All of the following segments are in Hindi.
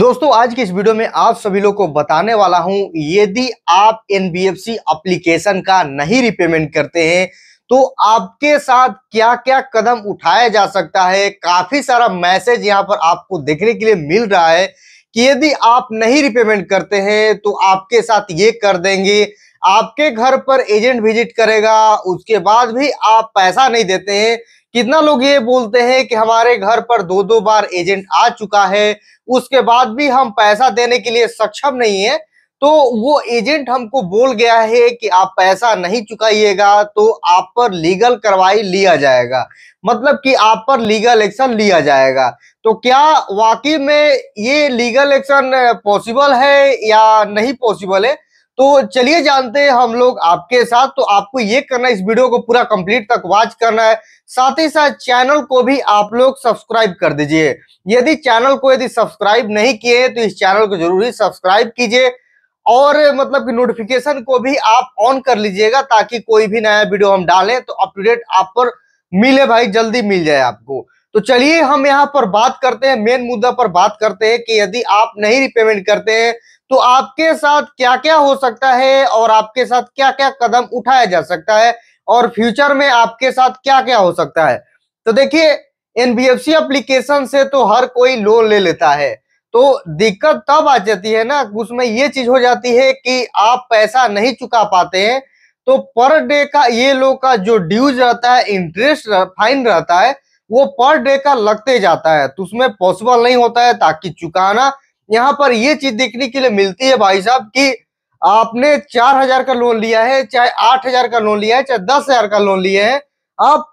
दोस्तों आज की इस वीडियो में आप सभी लोग को बताने वाला हूं यदि आप एनबीएफसी एप्लीकेशन का नहीं रिपेमेंट करते हैं तो आपके साथ क्या क्या कदम उठाया जा सकता है काफी सारा मैसेज यहां पर आपको देखने के लिए मिल रहा है कि यदि आप नहीं रिपेमेंट करते हैं तो आपके साथ ये कर देंगे आपके घर पर एजेंट विजिट करेगा उसके बाद भी आप पैसा नहीं देते हैं कितना लोग ये बोलते हैं कि हमारे घर पर दो दो बार एजेंट आ चुका है उसके बाद भी हम पैसा देने के लिए सक्षम नहीं है तो वो एजेंट हमको बोल गया है कि आप पैसा नहीं चुकाइएगा तो आप पर लीगल कार्रवाई लिया जाएगा मतलब कि आप पर लीगल एक्शन लिया जाएगा तो क्या वाकई में ये लीगल एक्शन पॉसिबल है या नहीं पॉसिबल है तो चलिए जानते हैं हम लोग आपके साथ तो आपको ये करना है इस वीडियो को पूरा कंप्लीट तक वॉच करना है साथ ही साथ चैनल को भी आप लोग सब्सक्राइब कर दीजिए यदि चैनल को यदि सब्सक्राइब नहीं किए तो इस चैनल को जरूर ही सब्सक्राइब कीजिए और मतलब कि नोटिफिकेशन को भी आप ऑन कर लीजिएगा ताकि कोई भी नया वीडियो हम डालें तो अपडेट आप पर मिले भाई जल्दी मिल जाए आपको तो चलिए हम यहाँ पर बात करते हैं मेन मुद्दा पर बात करते हैं कि यदि आप नहीं रिपेमेंट करते हैं तो आपके साथ क्या क्या हो सकता है और आपके साथ क्या क्या कदम उठाया जा सकता है और फ्यूचर में आपके साथ क्या क्या हो सकता है तो देखिए एनबीएफसी एप्लीकेशन से तो हर कोई लोन ले लेता है तो दिक्कत तब आ जाती है ना उसमें ये चीज हो जाती है कि आप पैसा नहीं चुका पाते हैं तो पर डे का ये लोग का जो ड्यूज रहता है इंटरेस्ट फाइन रहता है वो पर डे का लगते जाता है तो उसमें पॉसिबल नहीं होता है ताकि चुकाना यहाँ पर ये चीज देखने के लिए मिलती है भाई साहब कि आपने चार हजार का लोन लिया है चाहे आठ हजार का लोन लिया है चाहे दस हजार का लोन लिए है आप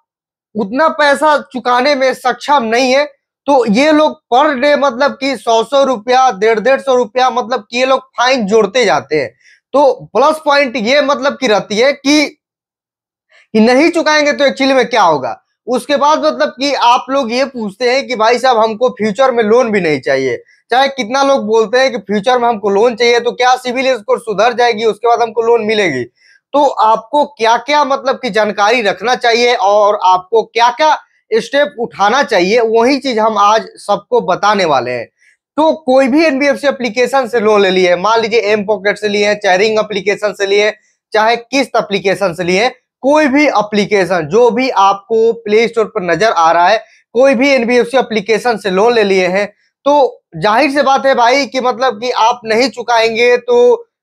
उतना पैसा चुकाने में सक्षम नहीं है तो ये लोग पर डे मतलब कि सौ सौ रुपया डेढ़ डेढ़ सौ रुपया मतलब कि ये लोग फाइन जोड़ते जाते हैं तो प्लस पॉइंट ये मतलब की रहती है कि, कि नहीं चुकाएंगे तो एक्चुअली में क्या होगा उसके बाद मतलब कि आप लोग ये पूछते हैं कि भाई साहब हमको फ्यूचर में लोन भी नहीं चाहिए चाहे कितना लोग बोलते हैं कि फ्यूचर में हमको लोन चाहिए तो क्या सिविल स्कोर सुधर जाएगी उसके बाद हमको लोन मिलेगी तो आपको क्या क्या मतलब की जानकारी रखना चाहिए और आपको क्या क्या स्टेप उठाना चाहिए वही चीज हम आज सबको बताने वाले हैं तो कोई भी एनबीएफसी एप्लीकेशन से लोन ले लिए मान लीजिए एम पॉकेट से लिए चाहे रिंग एप्लीकेशन से लिए चाहे किस्त एप्लीकेशन से लिए कोई भी एप्लीकेशन जो भी आपको प्ले स्टोर पर नजर आ रहा है कोई भी एनबीएफसी एप्लीकेशन से लोन ले लिए हैं तो जाहिर से बात है भाई कि मतलब कि आप नहीं चुकाएंगे तो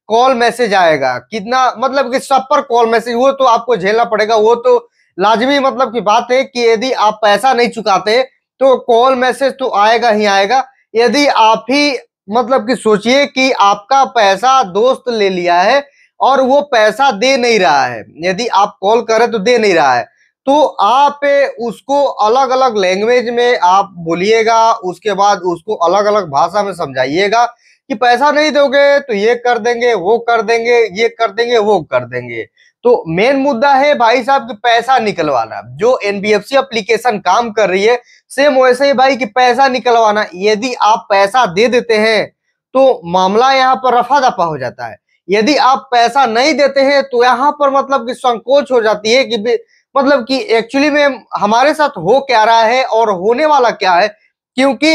कॉल मैसेज आएगा कितना मतलब कि सब पर कॉल मैसेज वो तो आपको झेलना पड़ेगा वो तो लाजमी मतलब की बात है कि यदि आप पैसा नहीं चुकाते तो कॉल मैसेज तो आएगा ही आएगा यदि आप ही मतलब कि सोचिए कि आपका पैसा दोस्त ले लिया है और वो पैसा दे नहीं रहा है यदि आप कॉल करें तो दे नहीं रहा है तो आप उसको अलग अलग लैंग्वेज में आप बोलिएगा उसके बाद उसको अलग अलग भाषा में समझाइएगा कि पैसा नहीं दोगे तो ये कर देंगे वो कर देंगे ये कर देंगे वो कर देंगे तो मेन मुद्दा है भाई साहब की पैसा निकलवाना जो एनबीएफसी एप्लीकेशन काम कर रही है सेम वैसे ही भाई की पैसा निकलवाना यदि आप पैसा दे देते हैं तो मामला यहाँ पर रफा दफा हो जाता है यदि आप पैसा नहीं देते हैं तो यहाँ पर मतलब कि संकोच हो जाती है कि मतलब कि एक्चुअली में हमारे साथ हो क्या रहा है और होने वाला क्या है क्योंकि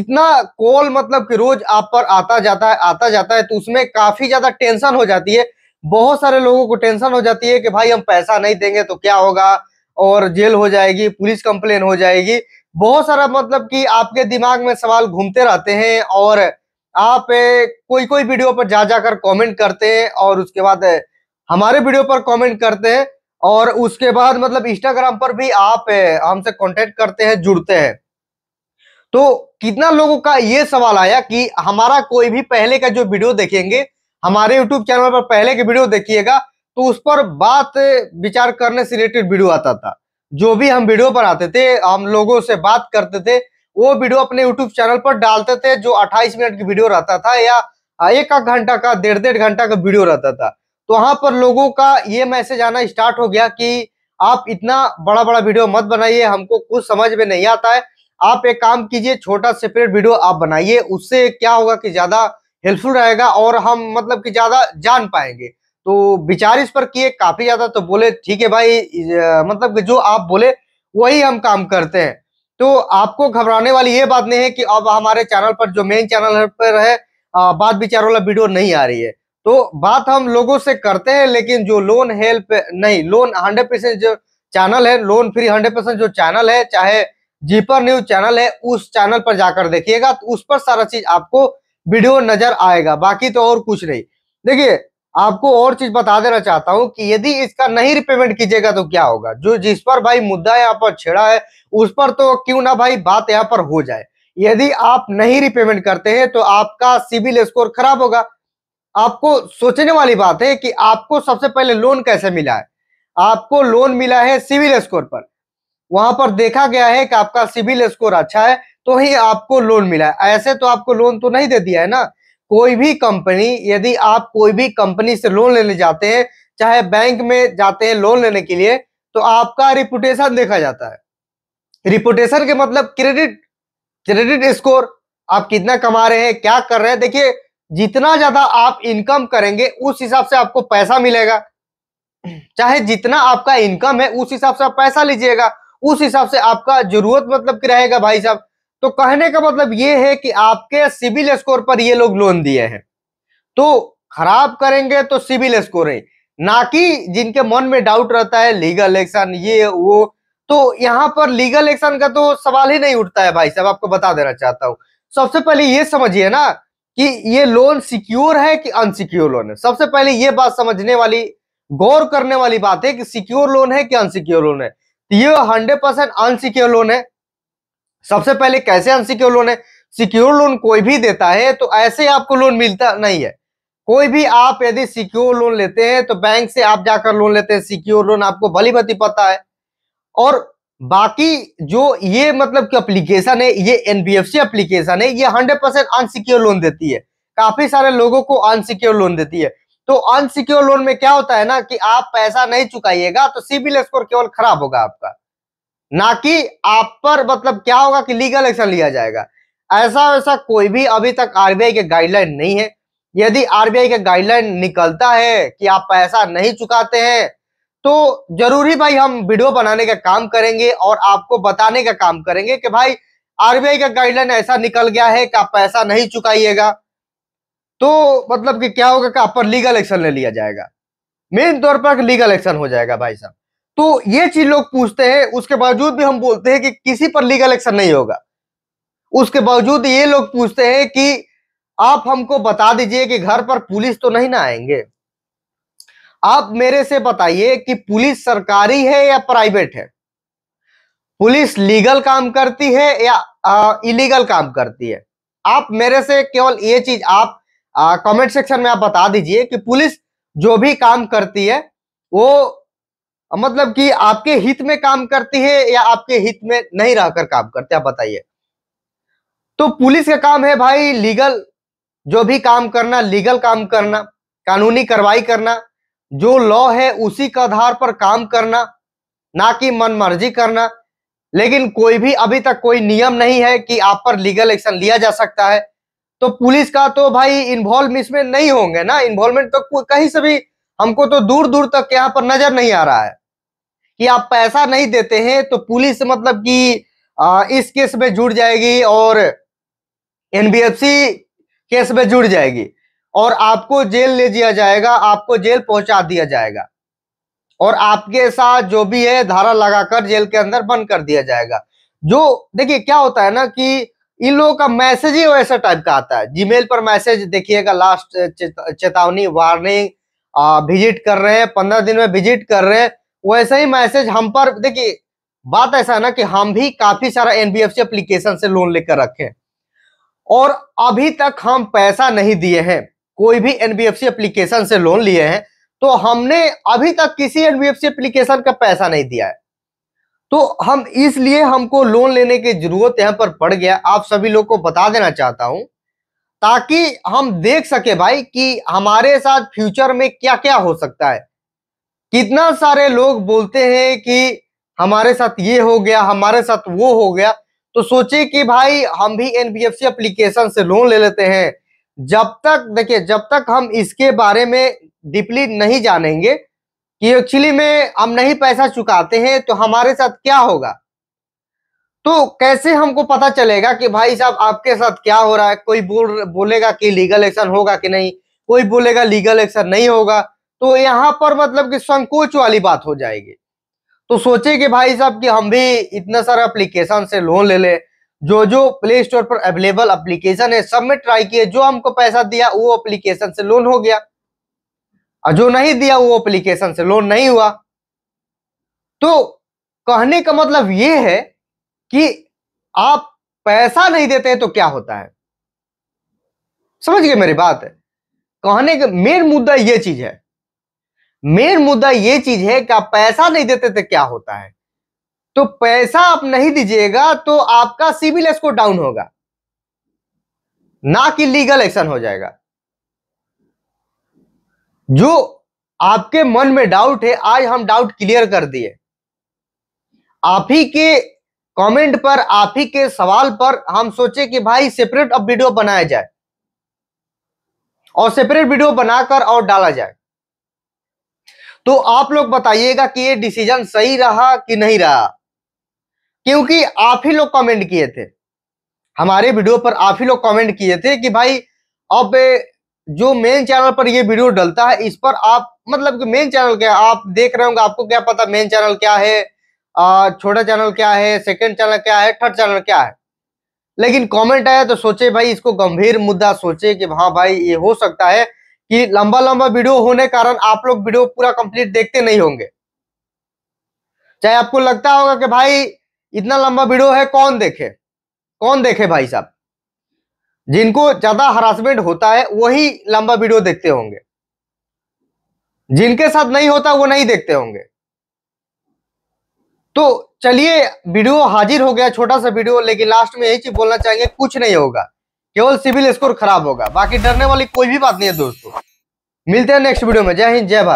इतना कॉल मतलब कि रोज आप पर आता जाता है आता जाता है तो उसमें काफी ज्यादा टेंशन हो जाती है बहुत सारे लोगों को टेंशन हो जाती है कि भाई हम पैसा नहीं देंगे तो क्या होगा और जेल हो जाएगी पुलिस कंप्लेन हो जाएगी बहुत सारा मतलब कि आपके दिमाग में सवाल घूमते रहते हैं और आप कोई कोई वीडियो पर जा जाकर कमेंट करते हैं और उसके बाद हमारे वीडियो पर कमेंट करते हैं और उसके बाद मतलब इंस्टाग्राम पर भी आप हमसे कॉन्टेक्ट करते हैं जुड़ते हैं तो कितना लोगों का ये सवाल आया कि हमारा कोई भी पहले का जो वीडियो देखेंगे हमारे यूट्यूब चैनल पर पहले के वीडियो देखिएगा तो उस पर बात विचार करने से रिलेटेड वीडियो आता था जो भी हम वीडियो पर आते थे हम लोगों से बात करते थे वो वीडियो अपने यूट्यूब चैनल पर डालते थे जो 28 मिनट की वीडियो रहता था या एक घंटा का डेढ़ डेढ़ घंटा का वीडियो रहता था तो वहां पर लोगों का ये मैसेज आना स्टार्ट हो गया कि आप इतना बड़ा बड़ा वीडियो मत बनाइए हमको कुछ समझ में नहीं आता है आप एक काम कीजिए छोटा सेपरेट वीडियो आप बनाइए उससे क्या होगा कि ज्यादा हेल्पफुल रहेगा और हम मतलब कि ज्यादा जान पाएंगे तो विचार इस पर किए काफी ज्यादा तो बोले ठीक है भाई मतलब कि जो आप बोले वही हम काम करते हैं तो आपको घबराने वाली ये बात नहीं है कि अब हमारे चैनल पर जो मेन चैनल पर है बात विचार वाला वीडियो नहीं आ रही है तो बात हम लोगों से करते हैं लेकिन जो लोन हेल्प नहीं लोन हंड्रेड परसेंट जो चैनल है लोन फ्री हंड्रेड परसेंट जो चैनल है चाहे जीपर न्यूज चैनल है उस चैनल पर जाकर देखिएगा तो उस पर सारा चीज आपको वीडियो नजर आएगा बाकी तो और कुछ नहीं देखिए आपको और चीज बता देना चाहता हूं कि यदि इसका नहीं रिपेमेंट कीजिएगा तो क्या होगा जो जिस पर भाई मुद्दा यहाँ पर छेड़ा है उस पर तो क्यों ना भाई बात यहाँ पर हो जाए यदि आप नहीं रिपेमेंट करते हैं तो आपका सिविल स्कोर खराब होगा आपको सोचने वाली बात है कि आपको सबसे पहले लोन कैसे मिला है आपको लोन मिला है सिविल स्कोर पर वहां पर देखा गया है कि आपका सिविल स्कोर अच्छा है तो ही आपको लोन मिला है ऐसे तो आपको लोन तो नहीं दे दिया है ना कोई भी कंपनी यदि आप कोई भी कंपनी से लोन लेने जाते हैं चाहे बैंक में जाते हैं लोन लेने के लिए तो आपका रिपुटेशन देखा जाता है रिपुटेशन के मतलब क्रेडिट क्रेडिट स्कोर आप कितना कमा रहे हैं क्या कर रहे हैं देखिए जितना ज्यादा आप इनकम करेंगे उस हिसाब से आपको पैसा मिलेगा चाहे जितना आपका इनकम है उस हिसाब से आप पैसा लीजिएगा उस हिसाब से आपका जरूरत मतलब की रहेगा भाई साहब तो कहने का मतलब ये है कि आपके सिविल स्कोर पर ये लोग लोन दिए हैं तो खराब करेंगे तो सिविल स्कोर है ना कि जिनके मन में डाउट रहता है लीगल एक्शन ये वो तो यहाँ पर लीगल एक्शन का तो सवाल ही नहीं उठता है भाई साहब आपको बता देना चाहता हूँ सबसे पहले ये समझिए ना कि ये लोन सिक्योर है कि अनसिक्योर लोन है सबसे पहले ये बात समझने वाली गौर करने वाली बात है कि सिक्योर लोन है कि अनसिक्योर लोन है तो ये हंड्रेड परसेंट अनसिक्योर लोन है सबसे पहले कैसे अनसिक्योर लोन है सिक्योर लोन कोई भी देता है तो ऐसे आपको लोन मिलता नहीं है कोई भी आप यदि सिक्योर लोन लेते हैं तो बैंक से आप जाकर लोन लेते हैं सिक्योर लोन आपको भली पता है और बाकी जो ये मतलब की अप्लीकेशन है ये एनबीएफसी एप्लीकेशन है ये हंड्रेड परसेंट अनसिक्योर लोन देती है काफी सारे लोगों को अनसिक्योर लोन देती है तो अनसिक्योर लोन में क्या होता है ना कि आप पैसा नहीं चुकाइएगा तो सिविल स्कोर केवल खराब होगा आपका ना कि आप पर मतलब क्या होगा कि लीगल एक्शन लिया जाएगा ऐसा वैसा कोई भी अभी तक आरबीआई के गाइडलाइन नहीं है यदि आरबीआई के गाइडलाइन निकलता है कि आप पैसा नहीं चुकाते हैं तो जरूरी भाई हम वीडियो बनाने का काम करेंगे और आपको बताने का काम करेंगे कि भाई आरबीआई का गाइडलाइन ऐसा निकल गया है कि आप पैसा नहीं चुकाइएगा तो मतलब कि क्या होगा कि आप पर लीगल एक्शन ले लिया जाएगा मेन तौर पर लीगल एक्शन हो जाएगा भाई साहब तो ये चीज लोग पूछते हैं उसके बावजूद भी हम बोलते हैं कि किसी पर लीगल एक्शन नहीं होगा उसके बावजूद ये लोग पूछते हैं कि आप हमको बता दीजिए कि घर पर पुलिस तो नहीं ना आएंगे आप मेरे से बताइए कि पुलिस सरकारी है या प्राइवेट है पुलिस लीगल काम करती है या इलीगल काम करती है आप मेरे से केवल ये चीज आप कमेंट सेक्शन में आप बता दीजिए कि पुलिस जो भी काम करती है वो मतलब कि आपके हित में काम करती है या आपके हित में नहीं रहकर काम करती है आप बताइए तो पुलिस का काम है भाई लीगल जो भी काम करना लीगल काम करना कानूनी कार्रवाई करना जो लॉ है उसी के आधार पर काम करना ना कि मनमर्जी करना लेकिन कोई भी अभी तक कोई नियम नहीं है कि आप पर लीगल एक्शन लिया जा सकता है तो पुलिस का तो भाई इन्वॉल्व इसमें नहीं होंगे ना इन्वॉल्वमेंट तो कहीं से भी हमको तो दूर दूर तक यहाँ पर नजर नहीं आ रहा है कि आप पैसा नहीं देते हैं तो पुलिस मतलब कि इस केस में जुड़ जाएगी और एनबीएफसी केस में जुड़ जाएगी और आपको जेल ले दिया जाएगा आपको जेल पहुंचा दिया जाएगा और आपके साथ जो भी है धारा लगाकर जेल के अंदर बंद कर दिया जाएगा जो देखिए क्या होता है ना कि इन लोगों का मैसेज ही वैसा टाइप का आता है जीमेल पर मैसेज देखिएगा लास्ट चेतावनी वार्निंग विजिट कर रहे हैं पंद्रह दिन में विजिट कर रहे हैं वैसा ही मैसेज हम पर देखिए बात ऐसा है ना कि हम भी काफी सारा एनबीएफसी एप्लीकेशन से लोन लेकर रखे और अभी तक हम पैसा नहीं दिए हैं कोई भी एनबीएफसी एप्लीकेशन से लोन लिए हैं तो हमने अभी तक किसी एनबीएफसी एप्लीकेशन का पैसा नहीं दिया है तो हम इसलिए हमको लोन लेने की जरूरत यहां पर पड़ गया आप सभी लोग को बता देना चाहता हूं ताकि हम देख सके भाई कि हमारे साथ फ्यूचर में क्या क्या हो सकता है कितना सारे लोग बोलते हैं कि हमारे साथ ये हो गया हमारे साथ वो हो गया तो सोचे कि भाई हम भी एनबीएफसी एप्लीकेशन से लोन ले लेते हैं जब तक देखिए जब तक हम इसके बारे में डीपली नहीं जानेंगे कि एक्चुअली में हम नहीं पैसा चुकाते हैं तो हमारे साथ क्या होगा तो कैसे हमको पता चलेगा कि भाई साहब आपके साथ क्या हो रहा है कोई बोल बोलेगा कि लीगल एक्शन होगा कि नहीं कोई बोलेगा लीगल एक्शन नहीं होगा तो यहाँ पर मतलब कि संकोच वाली बात हो जाएगी तो सोचे कि भाई साहब कि हम भी इतना सारा एप्लीकेशन से लोन ले ले जो जो प्ले स्टोर पर अवेलेबल एप्लीकेशन है सब में ट्राई किए जो हमको पैसा दिया वो एप्लीकेशन से लोन हो गया और जो नहीं दिया वो एप्लीकेशन से लोन नहीं हुआ तो कहने का मतलब ये है कि आप पैसा नहीं देते हैं तो क्या होता है समझ गए मेरी बात है कहने का मेन मुद्दा ये चीज है मेन मुद्दा ये चीज है कि आप पैसा नहीं देते तो क्या होता है तो पैसा आप नहीं दीजिएगा तो आपका सिविल स्कोर डाउन होगा ना कि लीगल एक्शन हो जाएगा जो आपके मन में डाउट है आज हम डाउट क्लियर कर दिए आप ही के कमेंट पर आप ही के सवाल पर हम सोचे कि भाई सेपरेट अब वीडियो बनाया जाए और सेपरेट वीडियो बनाकर और डाला जाए तो आप लोग बताइएगा कि ये डिसीजन सही रहा कि नहीं रहा क्योंकि आप ही लोग कमेंट किए थे हमारे वीडियो पर आप ही लोग कमेंट किए थे कि भाई अब जो मेन चैनल पर ये वीडियो डलता है इस पर आप मतलब कि मेन चैनल क्या है आप देख रहे होंगे आपको क्या पता मेन चैनल क्या है छोटा चैनल क्या है सेकंड चैनल क्या है थर्ड चैनल क्या है लेकिन कमेंट आया तो सोचे भाई इसको गंभीर मुद्दा सोचे कि हाँ भाई ये हो सकता है कि लंबा लंबा वीडियो होने कारण आप लोग वीडियो पूरा कंप्लीट देखते नहीं होंगे चाहे आपको लगता होगा कि भाई इतना लंबा वीडियो है कौन देखे कौन देखे भाई साहब जिनको ज्यादा हरासमेंट होता है वही लंबा वीडियो देखते होंगे जिनके साथ नहीं होता वो नहीं देखते होंगे तो चलिए वीडियो हाजिर हो गया छोटा सा वीडियो लेकिन लास्ट में यही चीज बोलना चाहेंगे कुछ नहीं होगा केवल सिविल स्कोर खराब होगा बाकी डरने वाली कोई भी बात नहीं है दोस्तों मिलते हैं नेक्स्ट वीडियो में जय हिंद जय भारत